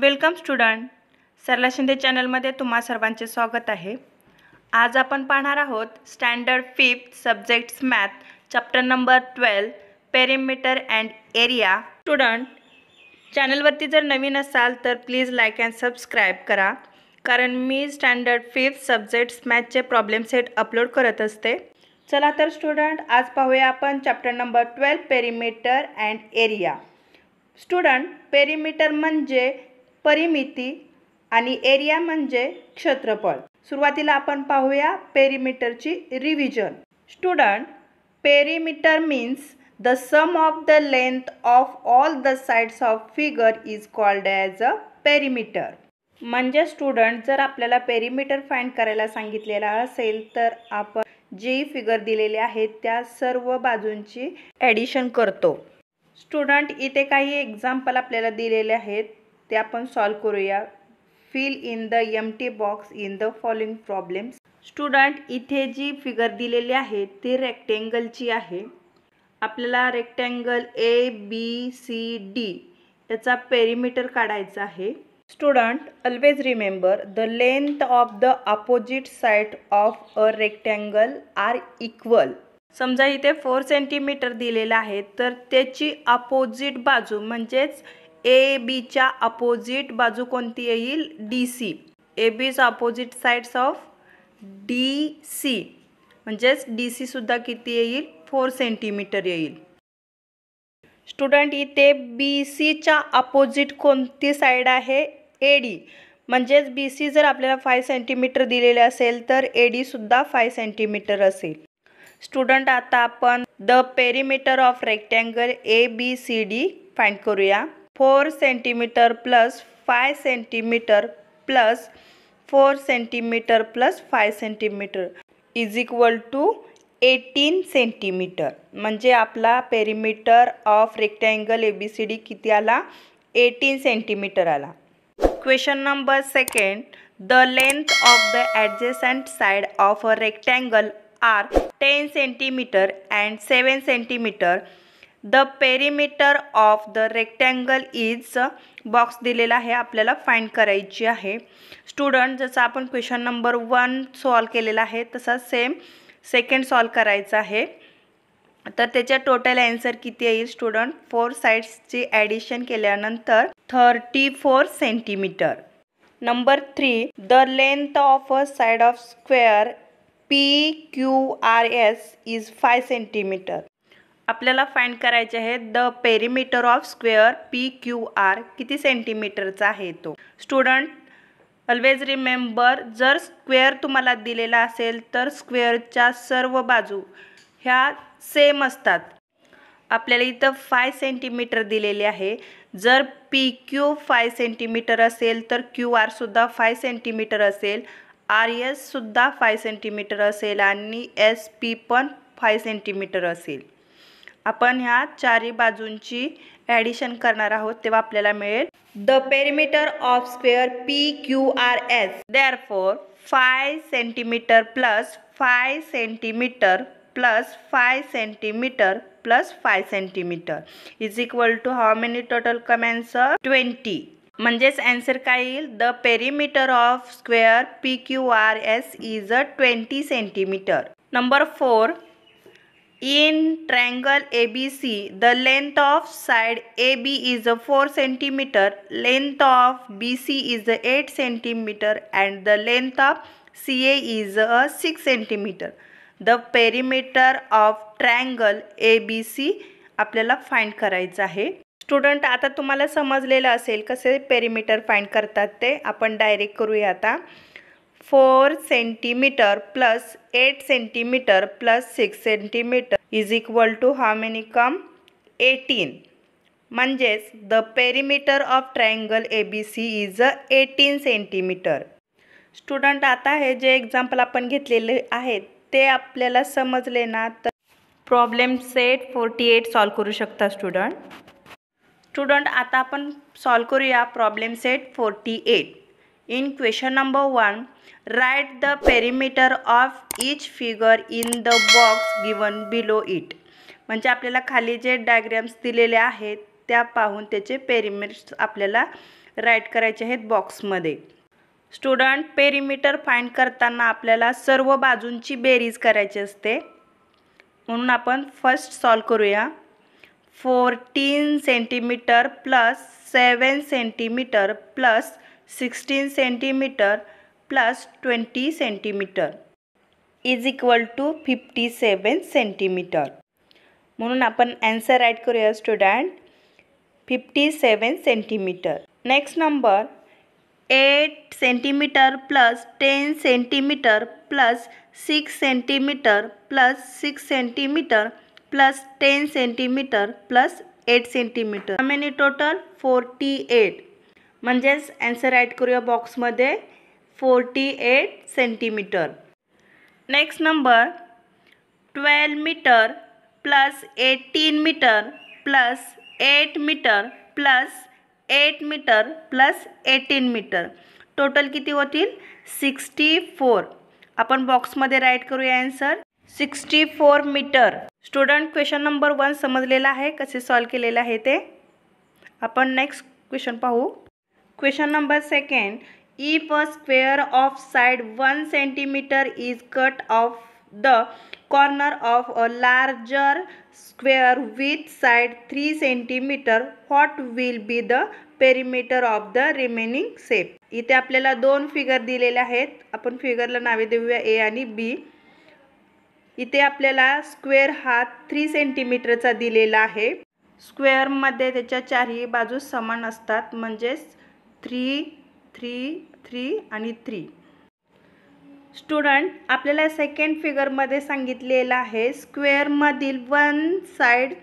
welcome student सरला शिंदे चॅनलमध्ये तुम्हा सर्वांचे स्वागत आहे आज आपण पाहणार आहोत standard fifth subjects math chapter number twelve perimeter and area student चॅनलवरती जर नवीन असाल तर प्लीज लाईक अँड सबस्क्राईब करा कारण मी स्टँडर्ड फिफ्थ सब्जेक्ट्स मॅथचे प्रॉब्लेम सेट अपलोड करत असते चला तर स्टुडंट आज पाहूया आपण chapter number twelve perimeter and area student perimeter म्हणजे परिमिती आणि एरिया म्हणजे क्षेत्रफळ सुरुवातीला आपण पाहूया पेरिमीटरची revision student perimeter means the sum of the length of all the sides of figure is called as a perimeter म्हणजे स्टुडंट जर आपल्याला पेरिमीटर फाइंड करायला सांगितलेला असेल तर आपण जी फिगर दिलेली आहे त्या सर्व बाजूंची ॲडिशन करतो स्टुडंट इथे काही एक्झाम्पल आपल्याला दिलेले आहेत ते आपण सॉल्व करूया fill in the empty box in the following problems student इथे जी फिगर दिलेली आहे ती रेक्टँगलची आहे आपल्याला rectangle A B C D याचा पेरीमीटर काढायचा आहे student always remember the length of the opposite side of a rectangle are equal समजा इथे फोर सेंटीमीटर दिलेला आहे तर त्याची अपोजिट बाजू म्हणजेच ए बीच्या अपोजिट बाजू कोणती येईल डी सी ए बीच opposite sides of D C म्हणजेच डी सीसुद्धा किती येईल फोर सेंटीमीटर येईल स्टुडंट इथे बी सीच्या अपोजिट कोणती साईड आहे ए डी म्हणजेच बी सी जर आपल्याला फाय सेंटीमीटर दिलेले असेल तर ए डीसुद्धा फाय सेंटीमीटर असेल स्टुडंट आता आपण the perimeter of rectangle A B C D find करूया four centimetre plus five centimetre plus four centimetre plus five centimetre is equal to eighteen centimetre म्हणजे आपला perimeter of rectangle A B C D किती आला eighteen centimetre आला question number second the length of the adjacent side of a rectangle are ten centimetre and seven centimetre the perimeter of the rectangle is box दिलेला आहे आपल्याला find करायची आहे student जसं आपण क्वेश्चन नंबर वन सॉल्व केलेला आहे तसा सेम सेकंड सॉल्व करायचा आहे तर त्याच्या टोटल ॲन्सर किती येईल स्टुडंट फोर साईड्सची ॲडिशन केल्यानंतर thirty four centimetre number three the length of a side of square P Q R S is five centimetre आपल्याला फाइंड करायचे आहे the perimeter of square P Q R किती सेंटीमीटरचा आहे तो स्टुडंट ऑलवेज रिमेंबर जर square तुम्हाला दिलेला असेल तर स्क्वेअरच्या सर्व बाजू ह्या सेम असतात आपल्याला इथं फाय सेंटीमीटर दिलेले आहे जर पी क्यू फाय सेंटीमीटर असेल तर क्यू आरसुद्धा फाय सेंटीमीटर असेल आर एससुद्धा फाय सेंटीमीटर असेल आणि एस पी पण फाय सेंटीमीटर असेल आपण ह्या चारी बाजूंची ॲडिशन करणार आहोत तेव्हा आपल्याला मिळेल the perimeter of square P Q R S there four five centimetre plus five centimetre plus five centimetre plus five centimetre is equal to how many total answer twenty म्हणजेच अँसर काय येईल the perimeter of square P Q R S is a twenty centimetre number four in triangle A B C the length of side A B is a four centimetre length of B C is a eight centimetre and the length of C A is a six centimetre the perimeter of triangle A B C आपल्याला find करायचं आहे student आता तुम्हाला समजलेलं असेल कसे perimeter find करतात ते आपण डायरेक्ट करूया आता four centimetre plus eight centimetre plus six centimetre is equal to हा मेनी कम एटीन म्हणजेच the perimeter of triangle A B C is a eighteen centimetre student आता हे जे एक्झाम्पल आपण घेतलेले आहेत ते आपल्याला समजले ना तर problem set forty eight solve करू शकता स्टुडंट स्टुडंट आता आपण सॉल्व करूया problem set forty eight in question number 1, write the perimeter of each figure in the box given below it म्हणजे आपल्याला खाली जे डायग्रॅम्स दिलेले आहेत त्या पाहून त्याचे पेरिमीटर्स आपल्याला राईट करायचे आहेत बॉक्समध्ये स्टुडंट पेरिमीटर फाईंड करताना आपल्याला सर्व बाजूंची बेरीज करायची असते म्हणून आपण फर्स्ट सॉल्व करूया fourteen centimetre plus seven centimetre plus sixteen centimetre plus twenty centimetre is equal to fifty seven centimetre म्हणून आपण ॲन्सर राईट करूया student fifty seven centimetre next number eight centimetre plus ten centimetre plus six centimetre plus six centimetre plus ten centimetre plus eight centimetre many total forty eight म्हणजेच answer add करूया बॉक्समध्ये forty eight centimetre next number twelve metre plus eighteen metre plus eight metre plus eight metre plus eighteen metre total किती होतील sixty four आपण बॉक्समध्ये write करूया answer sixty four metre student question number one समजलेला आहे कसे solve केलेलं आहे ते आपण नेक्स्ट क्वेश्चन पाहू question number second if a square of side one centimetre is cut off the corner of a larger square with side three centimetre what will be the perimeter of the remaining सेप इथे आपल्याला दोन figure दिलेले आहेत आपण फिगरला नावे देऊया ए आणि बी इथे आपल्याला स्क्वेअर हा थ्री सेंटीमीटरचा दिलेला आहे स्क्वेअरमध्ये त्याच्या चारही बाजू समान असतात म्हणजेच थ्री थ्री थ्री आणि थ्री स्टुडंट आपल्याला सेकंड फिगरमध्ये सांगितलेलं आहे स्क्वेअरमधील one side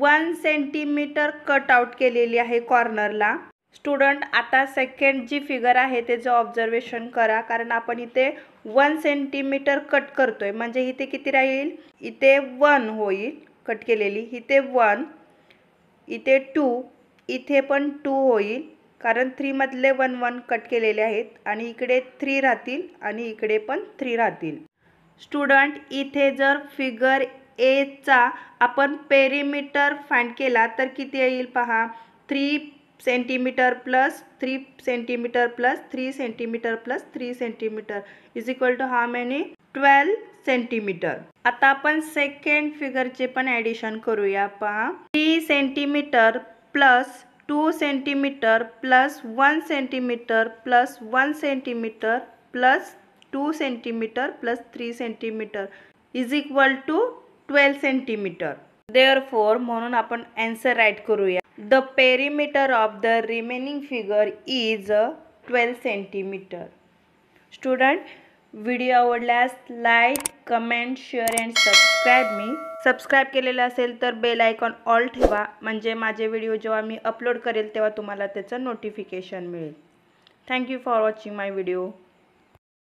one centimetre cut out केलेली आहे कॉर्नरला स्टुडंट आता सेकंड जी फिगर आहे त्याचं ऑब्झर्वेशन करा कारण आपण इथे वन सेंटीमीटर कट करतो आहे म्हणजे इथे किती राहील इथे वन होईल कट केलेली इथे वन इथे टू इथे पण टू होईल कारण थ्रीमधले वन वन कट केलेले आहेत आणि इकडे थ्री राहतील आणि इकडे पण थ्री राहतील स्टुडंट इथे जर फिगर एचा आपण पेरीमीटर फाइंड केला तर किती येईल पहा three centimetre plus three centimetre plus three centimetre plus three centimetre is equal to हा मेनी ट्वेल्व सेंटीमीटर आता आपण सेकंड फिगरचे पण ॲडिशन करूया पहा three centimetre plus two centimetre plus one centimetre plus one centimetre plus two centimetre plus three centimetre is equal to twelve centimetre therefore म्हणून आपण answer write करूया the perimeter of the remaining figure is twelve centimetre student video आवडल्यास like comment share and subscribe मी subscribe केलेलं असेल तर bell icon all ठेवा म्हणजे माझे व्हिडिओ जेव्हा मी अपलोड करेल तेव्हा तुम्हाला त्याचं नोटिफिकेशन मिळेल thank you for watching my video